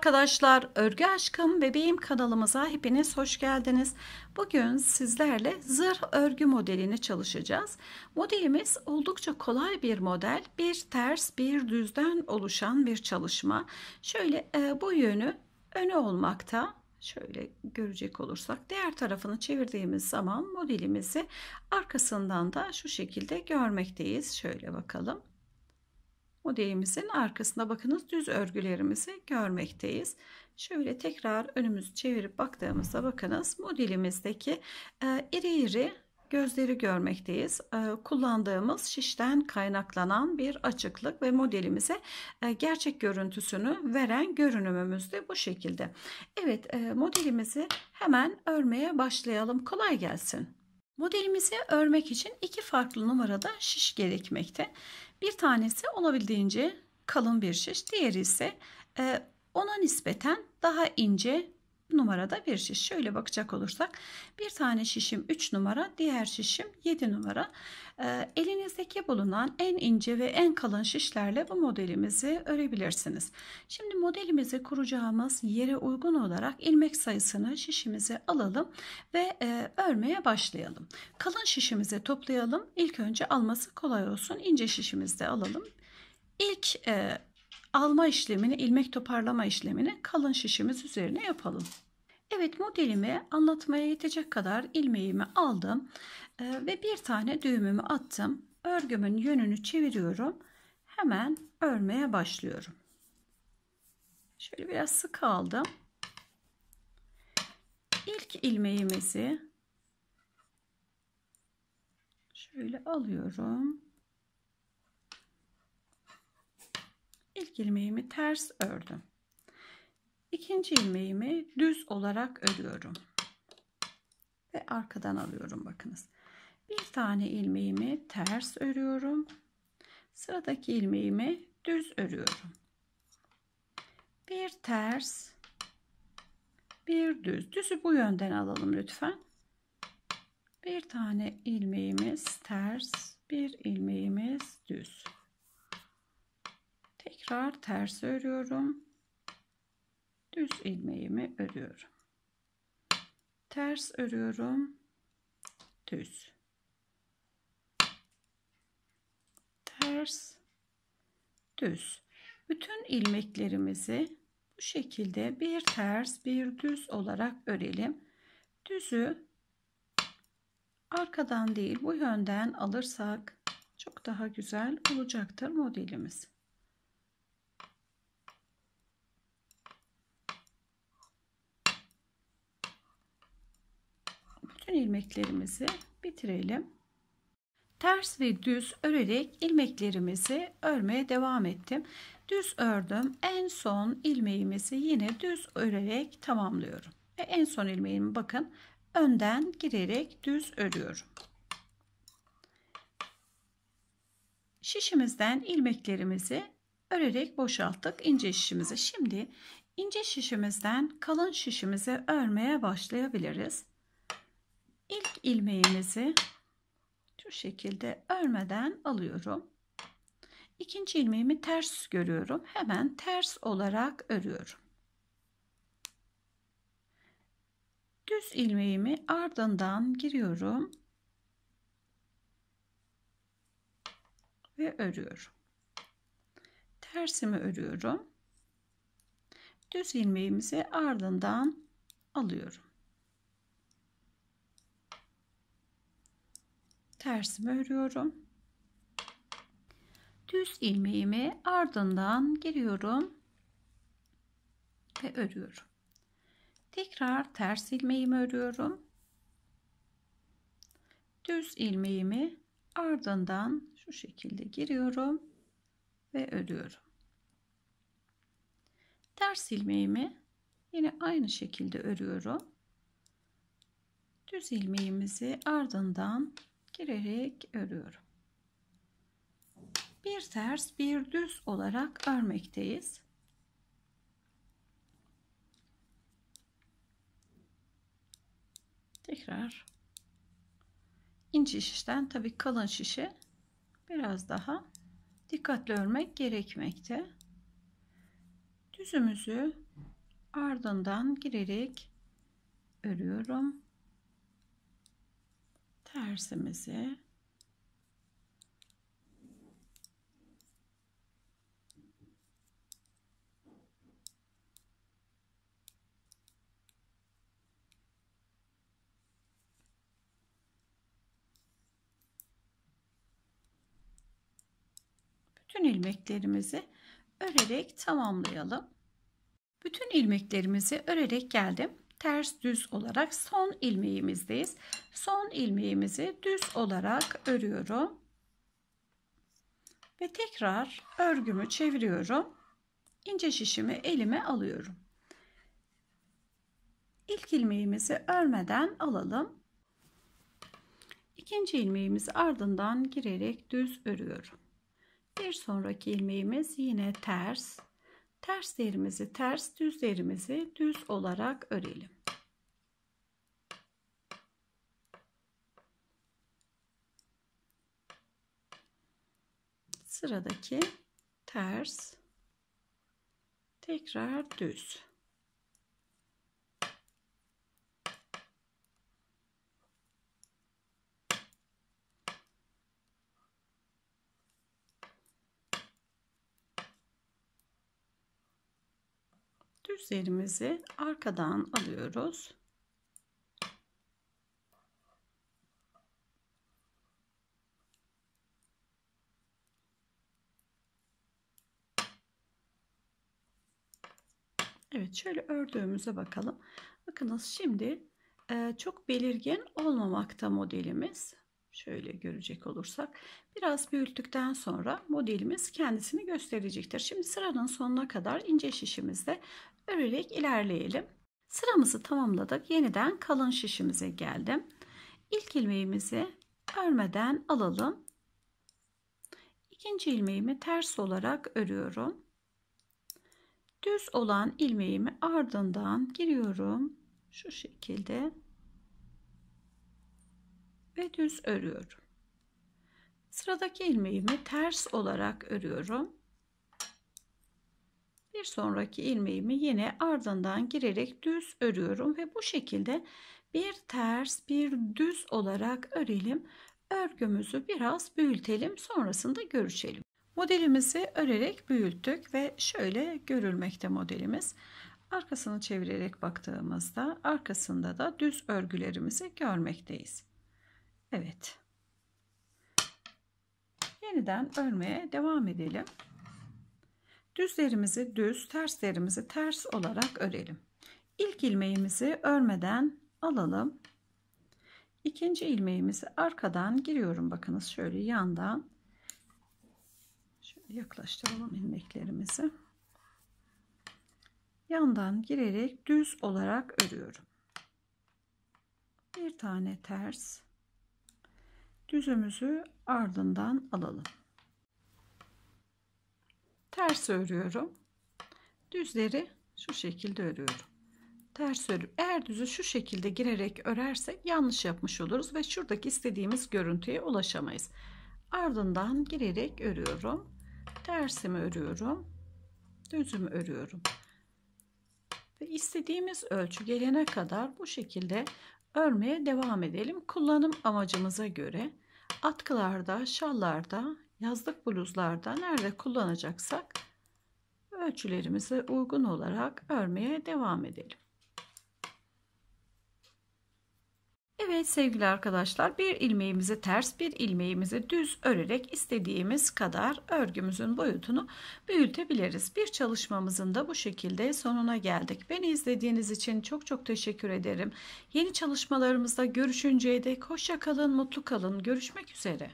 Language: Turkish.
arkadaşlar, Örgü Aşkım Bebeğim kanalımıza hepiniz hoş geldiniz. Bugün sizlerle zırh örgü modelini çalışacağız. Modelimiz oldukça kolay bir model. Bir ters bir düzden oluşan bir çalışma. Şöyle e, bu yönü öne olmakta. Şöyle görecek olursak diğer tarafını çevirdiğimiz zaman modelimizi arkasından da şu şekilde görmekteyiz. Şöyle bakalım modelimizin arkasında bakınız düz örgülerimizi görmekteyiz. Şöyle tekrar önümüzü çevirip baktığımızda bakınız modelimizdeki e, iri iri gözleri görmekteyiz. E, kullandığımız şişten kaynaklanan bir açıklık ve modelimize e, gerçek görüntüsünü veren görünümümüz de bu şekilde. Evet e, modelimizi hemen örmeye başlayalım. Kolay gelsin. Modelimizi örmek için iki farklı numarada şiş gerekmekte. Bir tanesi olabildiğince kalın bir şiş, diğeri ise e, ona nispeten daha ince numarada bir şiş. Şöyle bakacak olursak bir tane şişim 3 numara, diğer şişim 7 numara. E, elinizdeki bulunan en ince ve en kalın şişlerle bu modelimizi örebilirsiniz. Şimdi modelimizi kuracağımız yere uygun olarak ilmek sayısını şişimize alalım ve e, örmeye başlayalım. Kalın şişimizi toplayalım. İlk önce alması kolay olsun. İnce şişimizi de alalım. İlk e, alma işlemini, ilmek toparlama işlemini kalın şişimiz üzerine yapalım. Evet modelimi anlatmaya yetecek kadar ilmeğimi aldım e, ve bir tane düğümümü attım. Örgümün yönünü çeviriyorum. Hemen örmeye başlıyorum. Şöyle biraz sık aldım. İlk ilmeğimizi şöyle alıyorum. İlk ilmeğimi ters ördüm. İkinci ilmeğimi düz olarak örüyorum. Ve arkadan alıyorum bakınız. Bir tane ilmeğimi ters örüyorum. Sıradaki ilmeğimi düz örüyorum. Bir ters, bir düz. Düzü bu yönden alalım lütfen. Bir tane ilmeğimiz ters, bir ilmeğimiz düz tekrar ters örüyorum düz ilmeğimi örüyorum ters örüyorum düz ters düz bütün ilmeklerimizi bu şekilde bir ters bir düz olarak örelim düzü arkadan değil bu yönden alırsak çok daha güzel olacaktır modelimiz ilmeklerimizi bitirelim. Ters ve düz örerek ilmeklerimizi örmeye devam ettim. Düz ördüm. En son ilmeğimizi yine düz örerek tamamlıyorum. Ve en son ilmeğimi bakın önden girerek düz örüyorum. Şişimizden ilmeklerimizi örerek boşalttık ince şişimizi. Şimdi ince şişimizden kalın şişimizi örmeye başlayabiliriz ilk ilmeğimizi şu şekilde örmeden alıyorum. İkinci ilmeğimi ters görüyorum. Hemen ters olarak örüyorum. Düz ilmeğimi ardından giriyorum. Ve örüyorum. Tersimi örüyorum. Düz ilmeğimizi ardından alıyorum. tersimi örüyorum. Düz ilmeğimi ardından giriyorum ve örüyorum. Tekrar ters ilmeğimi örüyorum. Düz ilmeğimi ardından şu şekilde giriyorum ve örüyorum. Ters ilmeğimi yine aynı şekilde örüyorum. Düz ilmeğimizi ardından girerek örüyorum. Bir ters bir düz olarak örmekteyiz. Tekrar ince şişten tabi kalın şişe biraz daha dikkatli örmek gerekmekte. Düzümüzü ardından girerek örüyorum tersimizi bütün ilmeklerimizi örerek tamamlayalım. Bütün ilmeklerimizi örerek geldim ters düz olarak son ilmeğimizdeyiz. Son ilmeğimizi düz olarak örüyorum. Ve tekrar örgümü çeviriyorum. İnce şişimi elime alıyorum. İlk ilmeğimizi örmeden alalım. İkinci ilmeğimizi ardından girerek düz örüyorum. Bir sonraki ilmeğimiz yine ters terslerimizi ters düzlerimizi düz olarak örelim. Sıradaki ters tekrar düz. düzlerimizi arkadan alıyoruz. Evet şöyle ördüğümüze bakalım. Bakınız şimdi e, çok belirgin olmamakta modelimiz. Şöyle görecek olursak biraz büyüttükten sonra modelimiz kendisini gösterecektir. Şimdi sıranın sonuna kadar ince şişimizde örerek ilerleyelim. Sıramızı tamamladık. Yeniden kalın şişimize geldim. İlk ilmeğimizi örmeden alalım. İkinci ilmeğimi ters olarak örüyorum. Düz olan ilmeğimi ardından giriyorum. Şu şekilde. Ve düz örüyorum. Sıradaki ilmeğimi ters olarak örüyorum. Bir sonraki ilmeğimi yine ardından girerek düz örüyorum ve bu şekilde bir ters bir düz olarak örelim. Örgümüzü biraz büyütelim sonrasında görüşelim. Modelimizi örerek büyüttük ve şöyle görülmekte modelimiz. Arkasını çevirerek baktığımızda arkasında da düz örgülerimizi görmekteyiz. Evet. Yeniden örmeye devam edelim. Düzlerimizi düz, terslerimizi ters olarak örelim. İlk ilmeğimizi örmeden alalım. İkinci ilmeğimizi arkadan giriyorum. Bakınız şöyle yandan. Şöyle yaklaştıralım ilmeklerimizi. Yandan girerek düz olarak örüyorum. Bir tane ters. Düzümüzü ardından alalım ters örüyorum. Düzleri şu şekilde örüyorum. Ters örüp eğer düzü şu şekilde girerek örerse yanlış yapmış oluruz ve şuradaki istediğimiz görüntüye ulaşamayız. Ardından girerek örüyorum. Tersimi örüyorum. Düzümü örüyorum. Ve istediğimiz ölçü gelene kadar bu şekilde örmeye devam edelim. Kullanım amacımıza göre atkılarda, şallarda yazlık bluzlarda nerede kullanacaksak ölçülerimize uygun olarak örmeye devam edelim. Evet sevgili arkadaşlar bir ilmeğimizi ters bir ilmeğimizi düz örerek istediğimiz kadar örgümüzün boyutunu büyütebiliriz. Bir çalışmamızın da bu şekilde sonuna geldik. Beni izlediğiniz için çok çok teşekkür ederim. Yeni çalışmalarımızda görüşünceye dek hoşça kalın, mutlu kalın. Görüşmek üzere.